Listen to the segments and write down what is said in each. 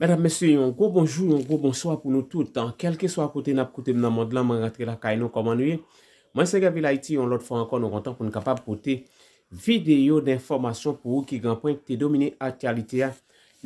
Madame, Monsieur, yon gro bonjou, yon gro bonsoi pou nou toutan. Kelke so a kote nap kote mna mandlan, man rentre la kay nou koman nouye. Mwen Segevi Laiti yon lot fwa ankon nou kontan pou nou kapab pote videyo den formasyon pou ou ki granpwen ki te domine aktyalite ya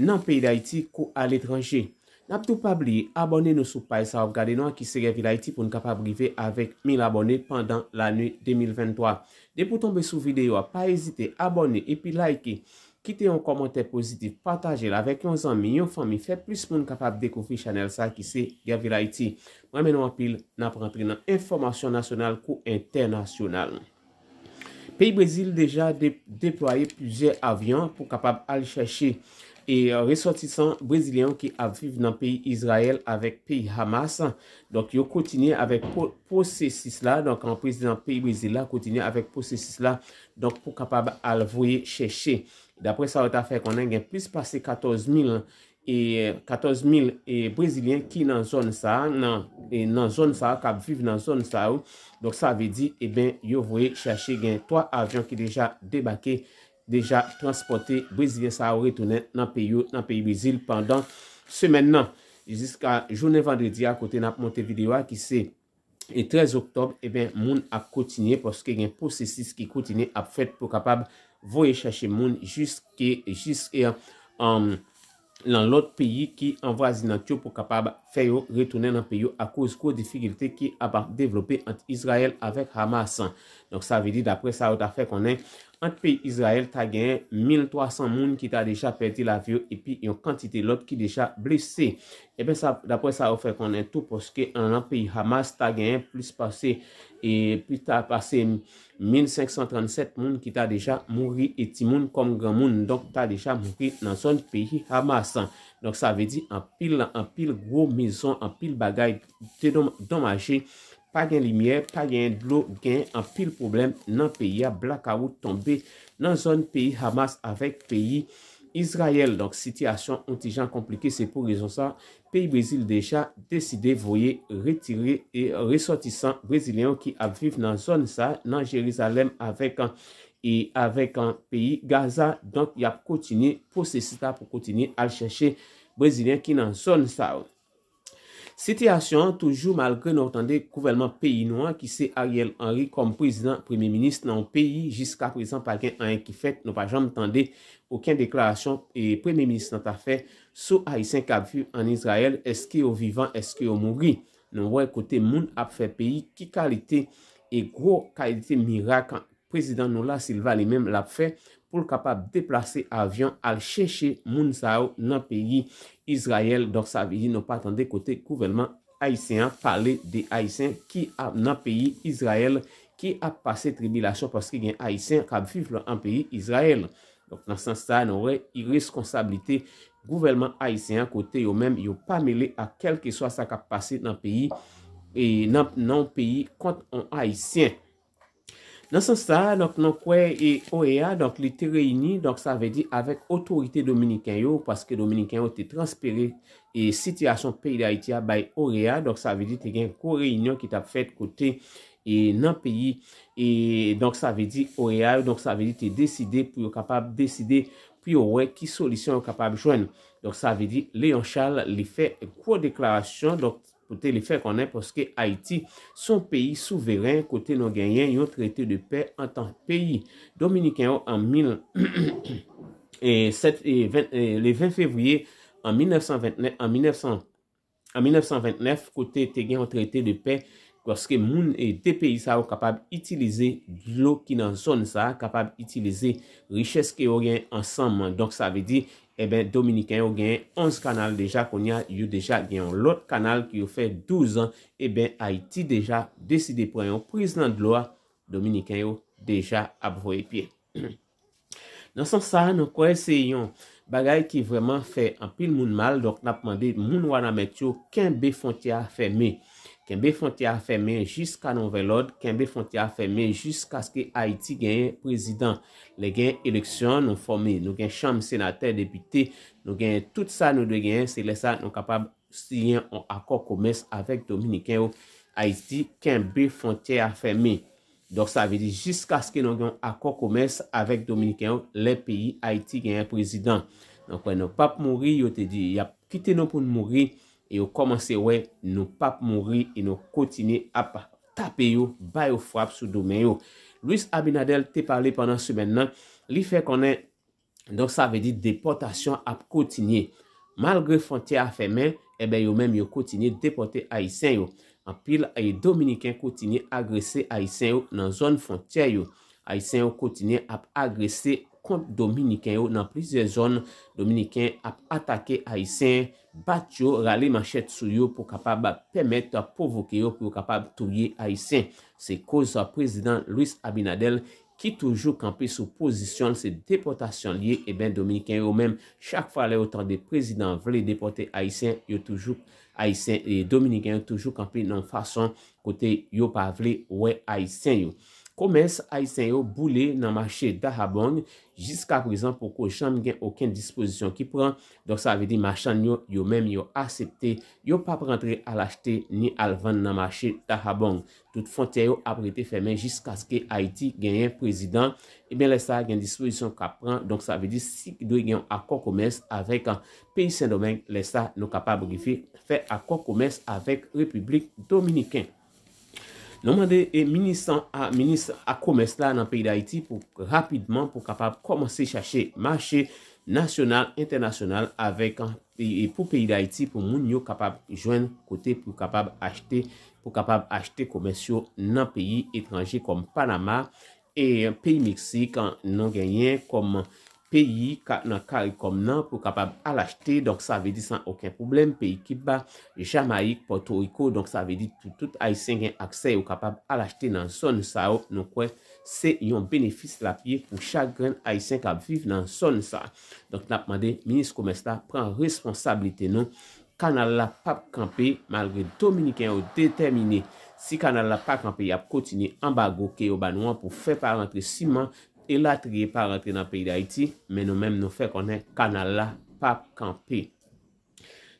nan peyi Laiti kou al etranje. Nap tou pabliye abone nou sou pay sa wak gade nou anki Segevi Laiti pou nou kapab rive avèk 1000 abone pandan la noue 2023. De pou tombe sou videyo, pa ezite abone epi laike. Kite yon komante pozitif, pataje la vek yon zanmi, yon fami, fe plis moun kapab dekofi chanel sa ki se Gavirayti. Mwen men wapil nan prantri nan informasyon nasyonal kou internasyonal. Pei Brezil deja depoye plize avyon pou kapab al chashe. E euh, resotisan Brezilyan ki aviv nan peyi Israel avik peyi Hamas. Donk yo koutinye avik pou se sis la. Donk an prezident peyi Brezilyan koutinye avik pou se sis la. Donk pou kapab alvoye cheshe. Dapre sa avi ta fe konen gen plus pase 14000. E 14000 Brezilyan ki nan zon sa. Nan zon sa ak aviv nan zon sa ou. Donk sa avi di e ben yo voye cheshe gen 3 avyon ki deja debake. deja transporte Brezilya sa ou retounen nan peyi ou nan peyi Wezil pandan semen nan. Jiska jounen vendredi akote nan ponte videwa ki se e 13 oktob e ben moun akotinye poske gen posesis ki koutinye ap fet pou kapab voye chache moun jiske jiske nan lot peyi ki envazi natyo pou kapab feyo retounen nan peyi ou akos kou difigilite ki abak devlope ant Israel avek Hamasan. Donk sa ve di dapre sa ou ta fe konen An peyi Israel ta genye 1300 moun ki ta deja peti la vyo e pi yon kantite lot ki deja blese. E eh ben sa, dapwen sa ou fe konen tou poske an an peyi Hamas ta genye plus pase. E puis ta pase 1537 moun ki ta deja mouri eti moun kom gran moun. Donk ta deja mouri nan son peyi Hamas. Donk sa ve di an pil, an pil gro mison, an pil bagay te domaje. Pa gen limiè, pa gen blou, gen an pil problem nan peyi ya blaka ou tombe nan zon peyi Hamas avèk peyi Izrayel. Donk, sityasyon ontijan komplike, se pou rezon sa, peyi Bezil deja deside voye retire e resotisan Brezilyan ki aviv nan zon sa nan Jerizalem avèk an peyi Gaza. Donk, ya koutini pou se sita pou koutini al chèche Brezilyan ki nan zon sa ou. Sitiasyon, toujou malgre nou otande kouvelman peyinouan ki se Ariel Henry kom prezident preminist nan ou peyi jiska prezident paken an ekifet nou pa jom otande oken deklarasyon e preminist nan ta fè sou Aysen Kabfu an Israel eske ou vivan eske ou mouri. Nou mwen kote moun ap fè peyi ki kalite e gro kalite mirak an prezident nou la silva li menm la fè. pou l kapap deplase avyon al cheshe moun sa ou nan peyi Israel. Donk sa vijin nou patande kote gouvelman Haitien, pale de Haitien ki nan peyi Israel ki ap pase tribilasyon paske gen Haitien kap fifle an peyi Israel. Donk nan san sa nou wey i reskonsabilite gouvelman Haitien kote yo menm yo pa mele a kelke swa sa kap pase nan peyi e nan peyi kont an Haitien. Nansan sa, nouk nouk wè, e OEA, nouk li te reyini, nouk sa vè di, avèk otorite dominikèn yo, paske dominikèn yo te transpire, e sityasyon peyi da iti ya bay OEA, nouk sa vè di, te gen kou reyinyon ki ta fèt kote nan peyi, e nouk sa vè di, OEA, nouk sa vè di, te deside, pou yo kapab deside, pou yo wè ki solisyon yo kapab jwen, nouk sa vè di, leyon chal, li fè kou deklarasyon, nouk, Pote li fe konen poske Haiti son peyi souveren kote non genyen yon trete de pey an tan peyi. Dominikè yo an mil, le 20 fevriye an 1929 kote te genyen yon trete de pey. Koske moun e te peyi sa yo kapab itilize glou ki nan zon sa, kapab itilize riches ki yo genyen ansanman. Donk sa ve di... E ben, Dominiken yo genye 11 kanal deja konya, yo deja genye lout kanal ki yo fe 12 an, e ben, Haiti deja deside pou yon prizlan dlo a, Dominiken yo deja abroye pie. Nansan sa, nou kwen se yon bagay ki vreman fe anpil moun mal, dok nap mande moun wana met yo ken be fontia ferme. Kenbe fonte a ferme, jiska nou velod. Kenbe fonte a ferme, jiska skè Haiti genye prezident. Le genye eleksyon nou formé. Nou genye chanm senatè depité. Nou genye tout sa nou de genye. Se lè sa, nou kapab si genye an akor komès avèk Dominikè ou. Haiti, kenbe fonte a ferme. Dok sa avè di, jiska skè nou genye an akor komès avèk Dominikè ou. Le pi, Haiti genye prezident. Noun kwen nou pap mouri, yo te di. Ya kite nou pou mouri. Yo komanse wè nou pap mouri E nou kontine ap tape yo Bayo fwap sou domen yo Louis Abinadel te parle pendant soumen nan Li fè konen Don sa ve di deportasyon ap kontine Malgre fontye a fèmen eh Ebe yo menm yo kontine deporté Aysen yo An pil ay dominiken kontine agresè Aysen yo nan zon fontye yo Aysen yo kontine ap agresè Konp Dominikè yo nan plizye zon, Dominikè ap atake Aysen, bat yo, rale manchet sou yo pou kapab a pemet a provoke yo pou kapab touye Aysen. Se koz a prezident Louis Abinadel ki toujou kampi sou pozisyon se depotasyon liye, e ben Dominikè yo menm chak falè o tan de prezident vle depote Aysen, yo toujou Aysen. E Dominikè yo toujou kampi nan fason kote yo pa vle oue Aysen yo. Koumès, Haitien yo boule nan machè dahabong, jiska prizan pou ko chanm gen oken disposisyon ki pran. Donk sa ve di machan yo, yo menm yo asepte, yo pa prendre alachte ni alvan nan machè dahabong. Tout fonte yo aprete femen jiska skè Haiti gen yen prezident. E ben lè sa gen disposisyon ka pran, donk sa ve di si kido gen akoukoumès avèk an Pays Saint-Domingue, lè sa nou kapabrifi fè akoukoumès avèk Republik Dominikèn. Nomande, minis a komes la nan peyi d'Haiti pou rapidman pou kapab komanse chache mache nasyonal, internasyonal avek an peyi e d'Haiti pou moun yo kapab jwen kote pou kapab achete komensyo nan peyi etranje kom Panama e peyi Meksika nan genyen kom Panama. peyi nan karikom nan pou kapab alachte, donk sa ve di san oken poublem, peyi ki ba, Jamaik, Porto Rico, donk sa ve di pou tout aisyen gen akse, ou kapab alachte nan son sa ou, nou kwe se yon benefis la piye pou chakren aisyen kap viv nan son sa. Donk nap mande, Ministre Komesta pran responsabilite nou, kanal la pape kampe, malgre Dominiken ou determine, si kanal la pape kampe yap kontine ambago ke yon banouan pou fe pa rentre siman, e la triye pa rentre nan peyi d'Haïti, men nou men nou fè konen kanal la pap kampe.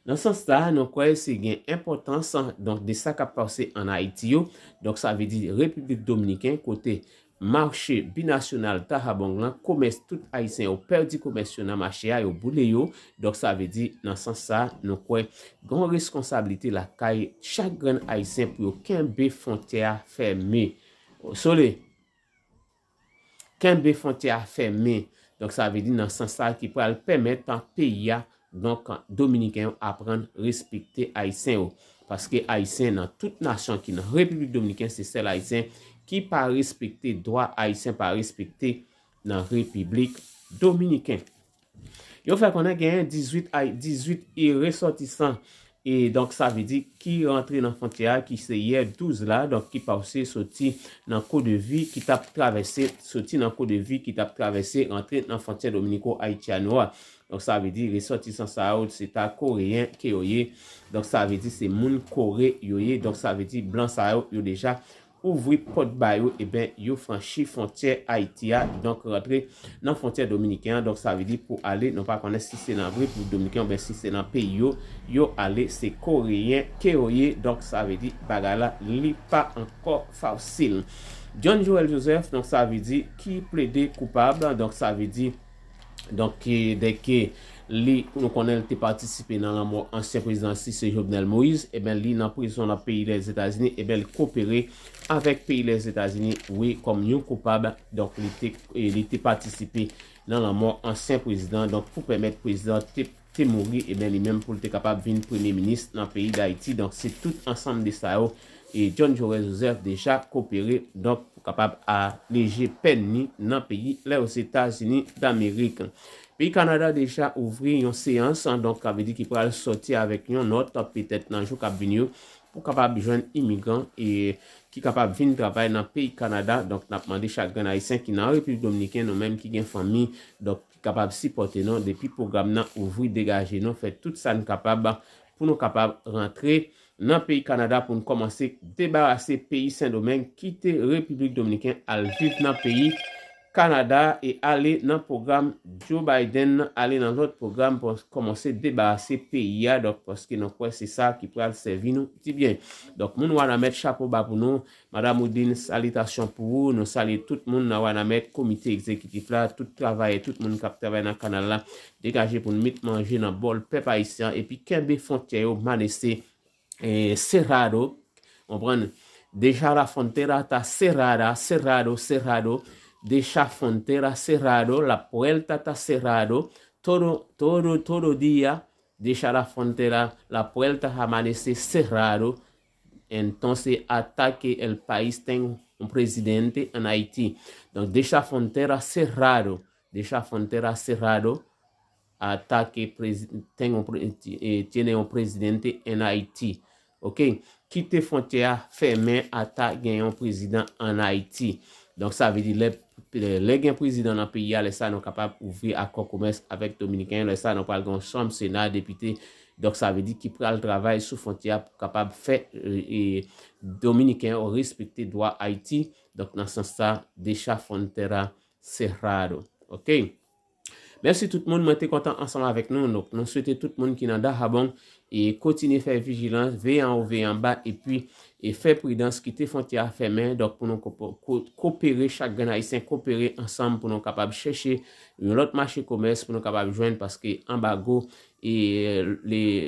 Nan sens ta, nou kwey se gen impotant san, donk de sa ka pase an Haïti yo, donk sa ve di Republik Dominikèn kote Marche Binasyonal Tahabonglan komes tout Haïtien ou perdi komes yon namache a yo boule yo, donk sa ve di nan sens sa, nou kwey goun responsabilite la kaye chak gren Haïtien pou yo kenbe fontea ferme. Sole, Ken be fonte a fè men. Donk sa avè di nan san sa ki pou al pèmèd tan pè ya donk an Dominikè yon apren respektè Aïsè ou. Paske Aïsè nan tout nasyon ki nan Republik Dominikè, se sel Aïsè ki pa respektè doa Aïsè pa respektè nan Republik Dominikè. Yon fè konen genyen 18 ay 18 yon resotisan. E donk sa ve di ki rentre nan fantea ki se ye 12 la, donk ki pase soti nan kou de vi ki tap travesse, soti nan kou de vi ki tap travesse rentre nan fantea Dominiko Aitianoa. Donk sa ve di re soti san sa out se ta koreyen ke yo ye, donk sa ve di se moun kore yo ye, donk sa ve di blan sa out yo deja. pou vwi pot bayou, e eh ben yo franchi fontyer Haitia, donk radre nan fontyer Dominikyan, donk sa vidi pou ale, nou pa konen si se nan vri pou Dominikyan, ben si se nan peyo yo ale se koryen, keoye donk sa vidi, bagala li pa ankor fawsil John Joel Joseph, donk sa vidi ki ple de koupab, donk sa vidi donk eh, deke li nou konel te patisipe nan la mor ansyen prezident si se Jobnel Moïse, e ben li nan prezion la peyi les Etats-Unis, e ben li koopere avèk peyi les Etats-Unis, wè kom yon kopab, donk li te eh, patisipe nan la mor ansyen prezident, donk pou pèmèt prezident te mori, e ben li mèm pou te kapab vin premier ministre nan peyi d'Haïti, donk se tout ansenm de Sao, oh. e John Joseph deja koopere, donk pou kapab a leje peni nan peyi les Etats-Unis d'Amérique, Pèi Kanada deja ouvri yon seyansan, donk avè di ki pral sorti avèk yon not, tap pètèt nan jou kabiniyo pou kapab bijon imigran e ki kapab vin drabay nan Pèi Kanada, donk nap mandi chak gen a yisèn ki nan Republik Dominikè, non mèm ki gen fami, donk ki kapab sipote non, depi program nan ouvri, degaje, non fè tout sa nou kapab pou nou kapab rentre nan Pèi Kanada pou nou komanse debar asè Pèi Saint-Domingue, ki te Republik Dominikè al vif nan Pèi, Kanada e ale nan program Joe Biden, ale nan zot program pou komanse debase P.I.A. Dok, poske nan kwen se sa ki pral se vi nou ti bien. Dok, moun wana met chapo ba pou nou. Madame Oudine, salita chan pou ou. Nou sali tout moun wana met komite ekzekitif la. Tout travaye, tout moun kap travaye nan kanal la. Dekaje pou nou mit manje nan bol pepa isyan. E pi kembe fontye yo manese Serrado. E, moun pren, deja la fontye la ta Serrada, Serrado, Serrado. Moun pren, deja la fontye la ta Serrada, Serrado, Serrado. Deja frontera cerrado, la puerta ta cerrado. Todo, todo, todo dia, deja la frontera, la puerta amanece cerrado. Entonces ataque el país, ten un presidente en Haïti. Donc deja frontera cerrado, deja frontera cerrado. Ataque, tengo, eh, un presidente en Haïti. OK? quitte frontière fermée attaque un président en Haïti. Donc ça veut dire Lè gen prezidè nan piya, lè sa nou kapab ouvri akon koumès avèk Dominikèn. Lè sa nou pal gon chanm sè nan depité. Dok sa avè di ki pral travèl sou fontia pou kapab fè e, e Dominikèn ou respektè doa Haiti. Dok nan san sa, decha fontera serrado. Ok? Merci tout moun, mwen te kontan ansan la avèk nou. Nou souwète tout moun ki nan da haban e koutinè fè vijilan, vey an ou vey an ba. E E fè pridans ki te fonti a fè men, dok pou nou kopere chak gana isen, kopere ansan pou nou kapab chèche yon lot mâche komès pou nou kapab jwen paske ambago E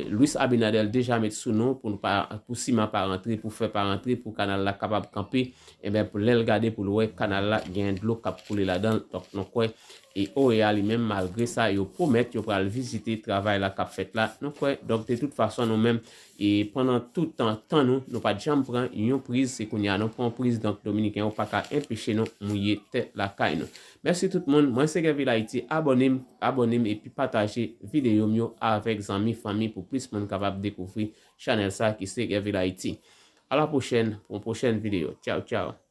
Louis Abinadel deja met sou nou pou si ma pa rentre, pou fe pa rentre, pou kanal la kapap kampe. E ben pou lèl gade pou lwè kanal la gen dlo kap pou lè la dan. Donc, nou kwe, e O.E.A. li men malgre sa, yo promet yo pral visite, travay la kap fèt la. Nou kwe, donc, de tout fason nou men, e pendant tout an, tan nou, nou pa jam pran, yon priz, se koun ya nou. Nou kon priz, donk Dominik, yon pa ka epi chen nou, mou ye te la kay nou. Mersi tout moun, mwen se kevi la iti abonem. abonim e pi pataje videyo myo avek zami, fami pou plisman kabab dekouvri chanel sa ki se gevelay ti. A la pochen, pou m pochen videyo. Chow, chow.